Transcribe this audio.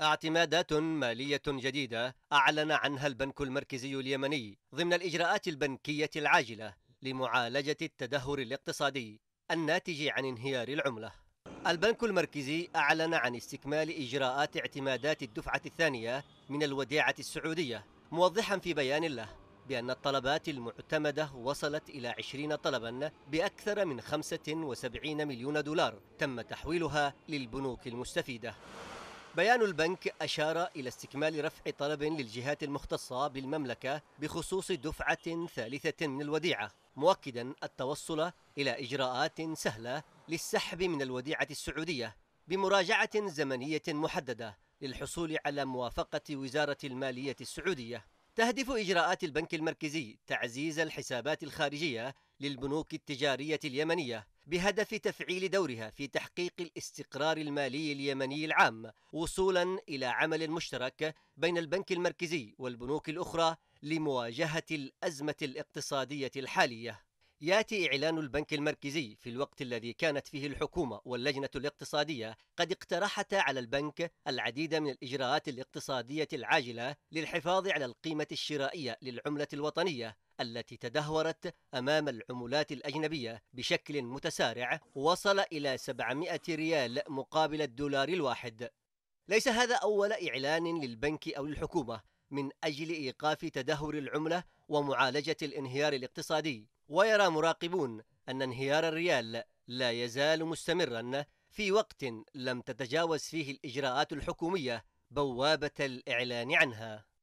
اعتمادات مالية جديدة أعلن عنها البنك المركزي اليمني ضمن الإجراءات البنكية العاجلة لمعالجة التدهور الاقتصادي الناتج عن انهيار العملة. البنك المركزي أعلن عن استكمال إجراءات اعتمادات الدفعة الثانية من الوديعة السعودية، موضحا في بيان له بأن الطلبات المعتمدة وصلت إلى 20 طلبا بأكثر من 75 مليون دولار تم تحويلها للبنوك المستفيدة. بيان البنك أشار إلى استكمال رفع طلب للجهات المختصة بالمملكة بخصوص دفعة ثالثة من الوديعة مؤكدا التوصل إلى إجراءات سهلة للسحب من الوديعة السعودية بمراجعة زمنية محددة للحصول على موافقة وزارة المالية السعودية تهدف إجراءات البنك المركزي تعزيز الحسابات الخارجية للبنوك التجارية اليمنية بهدف تفعيل دورها في تحقيق الاستقرار المالي اليمني العام وصولا إلى عمل مشترك بين البنك المركزي والبنوك الأخرى لمواجهة الأزمة الاقتصادية الحالية ياتي إعلان البنك المركزي في الوقت الذي كانت فيه الحكومة واللجنة الاقتصادية قد اقترحتا على البنك العديد من الإجراءات الاقتصادية العاجلة للحفاظ على القيمة الشرائية للعملة الوطنية التي تدهورت أمام العملات الأجنبية بشكل متسارع وصل إلى 700 ريال مقابل الدولار الواحد ليس هذا أول إعلان للبنك أو للحكومة من أجل إيقاف تدهور العملة ومعالجة الانهيار الاقتصادي ويرى مراقبون أن انهيار الريال لا يزال مستمرا في وقت لم تتجاوز فيه الإجراءات الحكومية بوابة الإعلان عنها